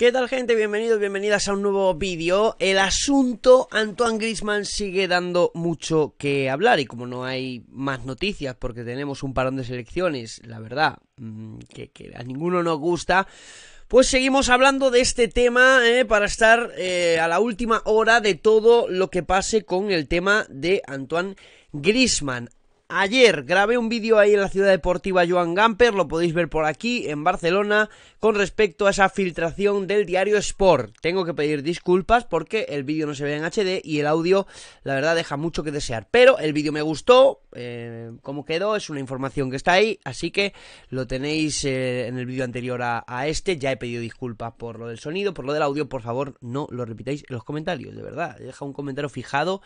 ¿Qué tal gente? Bienvenidos, bienvenidas a un nuevo vídeo. El asunto Antoine Grisman sigue dando mucho que hablar y como no hay más noticias porque tenemos un parón de selecciones, la verdad, mm, que, a ninguno nos gusta, pues seguimos hablando de este tema eh, para estar eh, a la última hora de todo lo que pase con el tema de Antoine Grisman. Ayer grabé un vídeo ahí en la ciudad deportiva Joan Gamper, lo podéis ver por aquí, en Barcelona, con respecto a esa filtración del diario Sport. Tengo que pedir disculpas porque el vídeo no se ve en HD y el audio, la verdad, deja mucho que desear. Pero el vídeo me gustó, eh, como quedó, es una información que está ahí, así que lo tenéis eh, en el vídeo anterior a, a este. Ya he pedido disculpas por lo del sonido, por lo del audio, por favor, no lo repitáis en los comentarios, de verdad. Deja un comentario fijado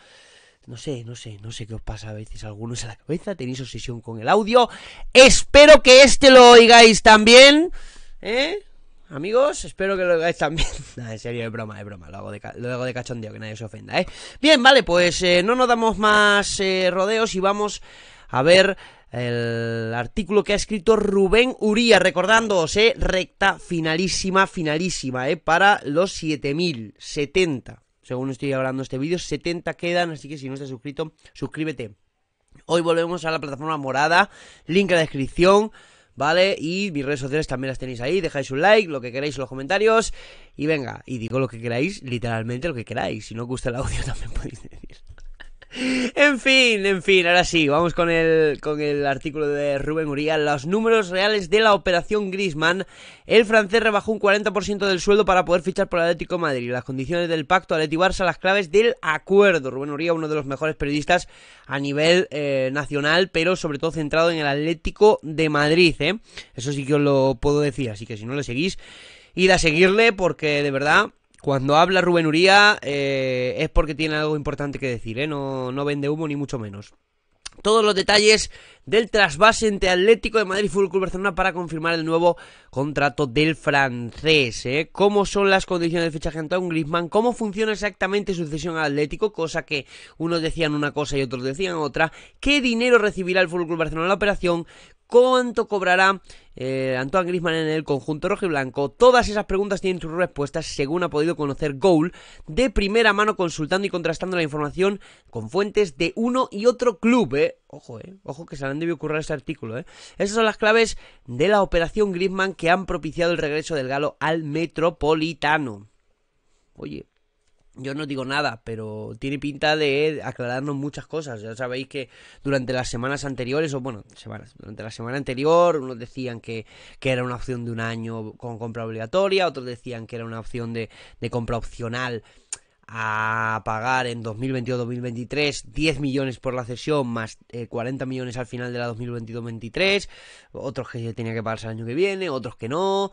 no sé, no sé, no sé qué os pasa a veces algunos a la cabeza. Tenéis obsesión con el audio. Espero que este lo oigáis también. ¿Eh? Amigos, espero que lo oigáis también. en serio, es broma, es broma. Lo hago, de, lo hago de cachondeo, que nadie se ofenda, ¿eh? Bien, vale, pues eh, no nos damos más eh, rodeos y vamos a ver el artículo que ha escrito Rubén Uría. Recordándoos, ¿eh? Recta finalísima, finalísima, ¿eh? Para los 7070 según estoy hablando este vídeo, 70 quedan, así que si no estás suscrito, suscríbete. Hoy volvemos a la plataforma morada, link en la descripción, ¿vale? Y mis redes sociales también las tenéis ahí, dejáis un like, lo que queráis en los comentarios, y venga, y digo lo que queráis, literalmente lo que queráis, si no os gusta el audio también podéis decir. En fin, en fin, ahora sí, vamos con el, con el artículo de Rubén Uría, Los números reales de la operación Grisman. El francés rebajó un 40% del sueldo para poder fichar por el Atlético de Madrid. Las condiciones del pacto Atlético Barça, las claves del acuerdo. Rubén Uría, uno de los mejores periodistas a nivel eh, nacional, pero sobre todo centrado en el Atlético de Madrid. ¿eh? Eso sí que os lo puedo decir, así que si no le seguís, id a seguirle porque de verdad cuando habla Rubén Uría eh, es porque tiene algo importante que decir, ¿eh? no, vende humo ni mucho menos todos los detalles del trasvase entre Atlético de Madrid y Fútbol Club Barcelona para confirmar el nuevo contrato del francés. ¿eh? ¿Cómo son las condiciones de fichaje de Antoine Griezmann? ¿Cómo funciona exactamente su cesión al Atlético? Cosa que unos decían una cosa y otros decían otra. ¿Qué dinero recibirá el Fútbol Barcelona en la operación? ¿Cuánto cobrará eh, Antoine Grisman en el conjunto rojo y blanco? Todas esas preguntas tienen sus respuestas según ha podido conocer Goal de primera mano consultando y contrastando la información con fuentes de uno y otro club. Eh. Ojo, eh, ojo que se le han debido currar este artículo. Esas son las claves de la operación Griezmann que han propiciado el regreso del galo al Metropolitano. Oye, yo no digo nada, pero tiene pinta de aclararnos muchas cosas. Ya sabéis que durante las semanas anteriores, o bueno, semanas, durante la semana anterior, unos decían que, que era una opción de un año con compra obligatoria, otros decían que era una opción de, de compra opcional a pagar en 2022-2023 10 millones por la cesión más 40 eh, millones al final de la 2022 2023 otros que tenía que pagarse el año que viene, otros que no,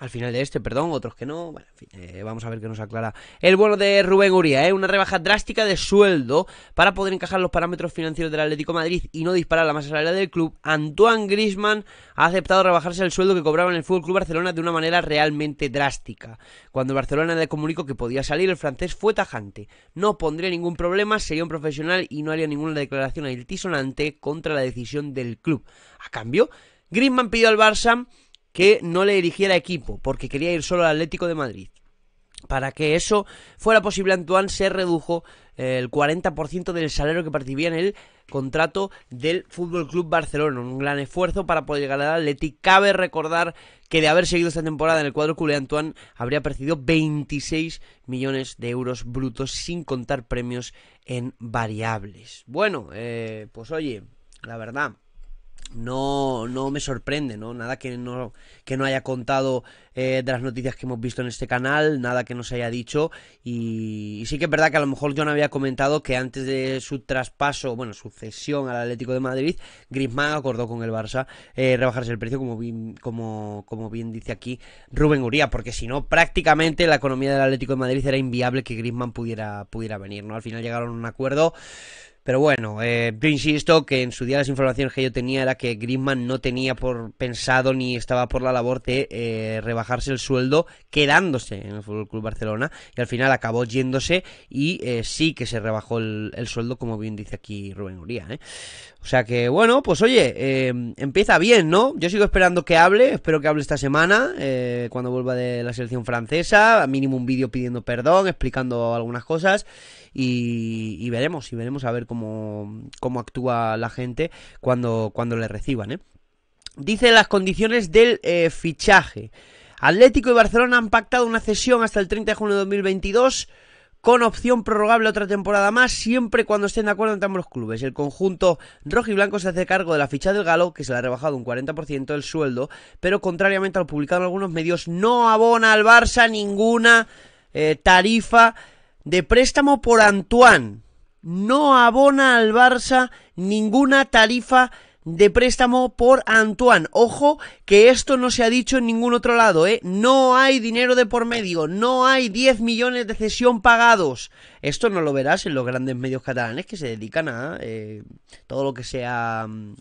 al final de este, perdón, otros que no, bueno, en fin, eh, vamos a ver qué nos aclara el vuelo de Rubén Uría, eh. una rebaja drástica de sueldo para poder encajar los parámetros financieros del Atlético Madrid y no disparar la masa salarial del club, Antoine Grisman ha aceptado rebajarse el sueldo que cobraba en el Fútbol Club Barcelona de una manera realmente drástica. Cuando Barcelona le comunicó que podía salir, el francés fue tajante. No pondría ningún problema, sería un profesional y no haría ninguna declaración altisonante contra la decisión del club. A cambio, Griezmann pidió al Barça que no le dirigiera equipo, porque quería ir solo al Atlético de Madrid. Para que eso fuera posible, Antoine se redujo el 40% del salario que percibía en el contrato del Fútbol Club Barcelona. Un gran esfuerzo para poder llegar al Atleti. Cabe recordar que de haber seguido esta temporada en el cuadro culé Antoine habría percibido 26 millones de euros brutos sin contar premios en variables. Bueno, eh, pues oye, la verdad no, no me sorprende, ¿no? Nada que no, que no haya contado eh, de las noticias que hemos visto en este canal, nada que no se haya dicho. Y, sí que es verdad que a lo mejor John había comentado que antes de su traspaso, bueno, su cesión al Atlético de Madrid, Griezmann acordó con el Barça eh, rebajarse el precio, como bien, como, como bien dice aquí Rubén Uría, porque si no, prácticamente la economía del Atlético de Madrid era inviable que Griezmann pudiera, pudiera venir, ¿no? Al final llegaron a un acuerdo pero bueno, eh, yo insisto que en su día las informaciones que yo tenía era que Griezmann no tenía por pensado ni estaba por la labor de eh, rebajarse el sueldo quedándose en el Fútbol Barcelona y al final acabó yéndose y eh, sí que se rebajó el, sueldo como bien dice aquí Rubén Uría. O sea que bueno, pues oye, empieza bien, ¿no? Yo sigo esperando que hable, espero que hable esta semana cuando vuelva de la selección francesa, a mínimo un vídeo pidiendo perdón, explicando algunas cosas y, veremos, y veremos a ver cómo, cómo actúa la gente cuando, cuando le reciban. ¿eh? Dice las condiciones del eh, fichaje. Atlético y Barcelona han pactado una cesión hasta el 30 de junio de 2022 con opción prorrogable otra temporada más, siempre cuando estén de acuerdo entre ambos clubes. El conjunto rojo y blanco se hace cargo de la ficha del Galo, que se le ha rebajado un 40% del sueldo, pero contrariamente a lo publicado en algunos medios, no abona al Barça ninguna eh, tarifa de préstamo por Antoine. No abona al Barça ninguna tarifa de préstamo por Antoine. Ojo que esto no se ha dicho en ningún otro lado, ¿eh? No hay dinero de por medio, no hay 10 millones de cesión pagados. Esto no lo verás en los grandes medios catalanes que se dedican a eh, todo lo que sea mm,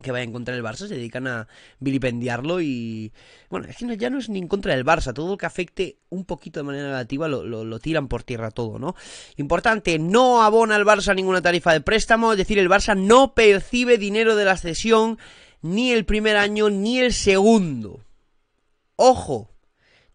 que a contra el Barça se dedican a vilipendiarlo y bueno, es ya no es ni en contra del Barça, todo lo que afecte un poquito de manera negativa lo, lo tiran por tierra todo, ¿no? Importante, no abona el Barça ninguna tarifa de préstamo, es decir, el Barça no percibe dinero de la cesión ni el primer año ni el segundo. Ojo,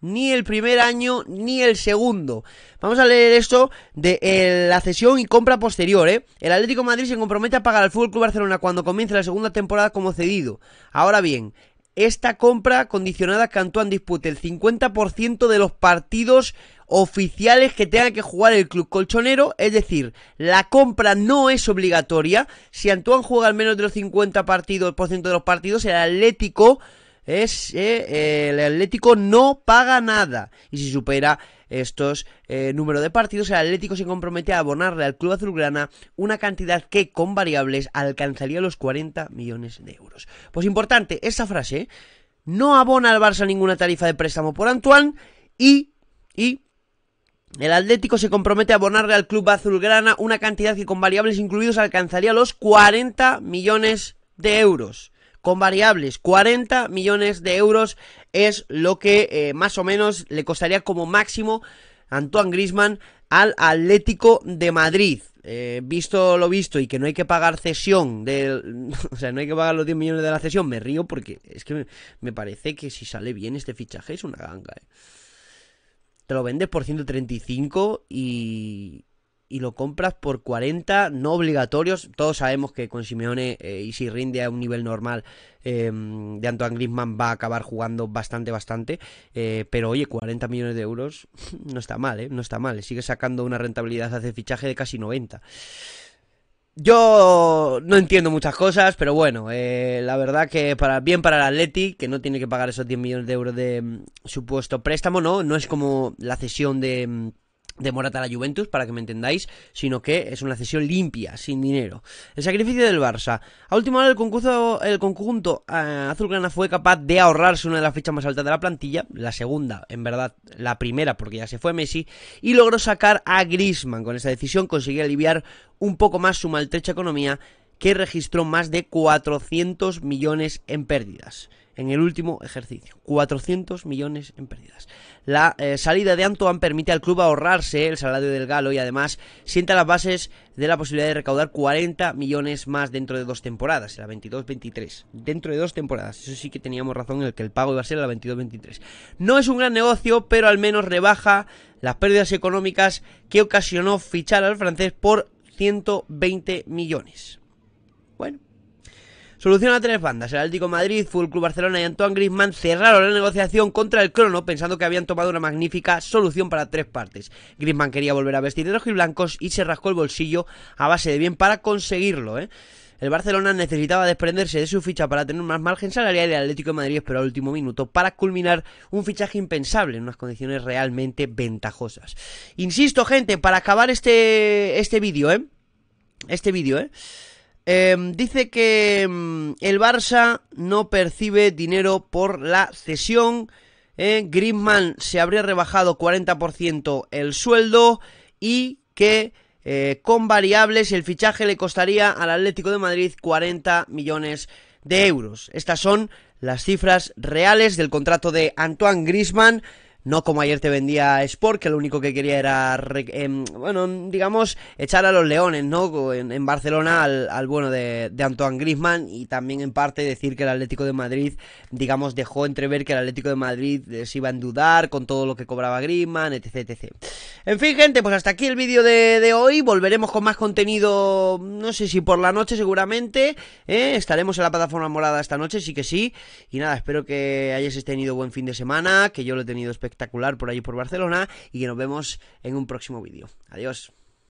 ni el primer año ni el segundo. Vamos a leer esto de eh, la cesión y compra posterior, ¿eh? El Atlético Madrid se compromete a pagar al Fútbol Club Barcelona cuando comience la segunda temporada como cedido. Ahora bien, esta compra condicionada que Antoine dispute el 50% de los partidos oficiales que tenga que jugar el club colchonero, es decir, la compra no es obligatoria. Si Antoine juega al menos de los 50% partidos, de los partidos, el Atlético es eh, el Atlético no paga nada. Y si supera estos eh, números de partidos, el Atlético se compromete a abonarle al club azulgrana una cantidad que con variables alcanzaría los 40 millones de euros. Pues importante, esa frase, no abona al Barça ninguna tarifa de préstamo por Antoine y, y el Atlético se compromete a abonarle al club azulgrana una cantidad que con variables incluidos alcanzaría los 40 millones de euros con variables. 40 millones de euros es lo que eh, más o menos le costaría como máximo Antoine Grisman al Atlético de Madrid. Eh, visto lo visto y que no hay que pagar cesión del, o sea, no hay que pagar los 10 millones de la cesión, me río porque es que me, parece que si sale bien este fichaje es una ganga. Eh. Te lo vendes por 135 y, y lo compras por 40, no obligatorios. Todos sabemos que con Simeone eh, y si rinde a un nivel normal, em, de Antoine Griezmann va a acabar jugando bastante, bastante. Eh, pero oye, 40 millones de euros no está mal, ¿eh? No está mal. Sigue sacando una rentabilidad hace fichaje de casi 90. Yo no entiendo muchas cosas, pero bueno, eh, la verdad que para, bien para el Atleti, que no tiene que pagar esos 10 millones de euros de mm, supuesto préstamo, no, no es como la cesión de... Mm, de a la Juventus, para que me entendáis, sino que es una cesión limpia, sin dinero. El sacrificio del Barça. A última hora el conjunto eh, azulgrana fue capaz de ahorrarse una de las fechas más altas de la plantilla, la segunda, en verdad, la primera porque ya se fue Messi, y logró sacar a Grisman. Con esta decisión consiguió aliviar un poco más su maltrecha economía que registró más de 400 millones en pérdidas en el último ejercicio. 400 millones en pérdidas. La eh, salida de Antoine permite al club ahorrarse el salario del galo y además sienta las bases de la posibilidad de recaudar 40 millones más dentro de dos temporadas, la 22-23. Dentro de dos temporadas, eso sí que teníamos razón en el que el pago iba a ser la 22-23. No es un gran negocio, pero al menos rebaja las pérdidas económicas que ocasionó fichar al francés por 120 millones. Bueno, Solución a tres bandas. El Atlético Madrid, Full Club Barcelona y Antoine Griezmann cerraron la negociación contra el Crono pensando que habían tomado una magnífica solución para tres partes. Griezmann quería volver a vestir de blancos y se rascó el bolsillo a base de bien para conseguirlo, ¿eh? El Barcelona necesitaba desprenderse de su ficha para tener más margen salarial y el Atlético de Madrid esperó al último minuto para culminar un fichaje impensable en unas condiciones realmente ventajosas. Insisto, gente, para acabar este, este vídeo, ¿eh? Este vídeo, ¿eh? Em, dice que em, el Barça no percibe dinero por la cesión. Eh, Griezmann se habría rebajado 40% el sueldo y que eh, con variables el fichaje le costaría al Atlético de Madrid 40 millones de euros. Estas son las cifras reales del contrato de Antoine Griezmann no como ayer te vendía Sport, que lo único que quería era, em, bueno, digamos, echar a los leones, ¿no? En, Barcelona al, bueno de, Antoine Griezmann y también en parte decir que el Atlético de Madrid, digamos, dejó entrever que el Atlético de Madrid eh, se iba a dudar con todo lo que cobraba Griezmann, etc, etc. En fin, gente, pues hasta aquí el vídeo de, hoy. Volveremos con más contenido, no sé si por la noche seguramente. ¿eh? Estaremos en la plataforma morada esta noche, sí que sí. Y nada, espero que hayáis tenido buen fin de semana, que yo lo he tenido espectacular espectacular por allí por Barcelona y que nos vemos en un próximo vídeo. Adiós.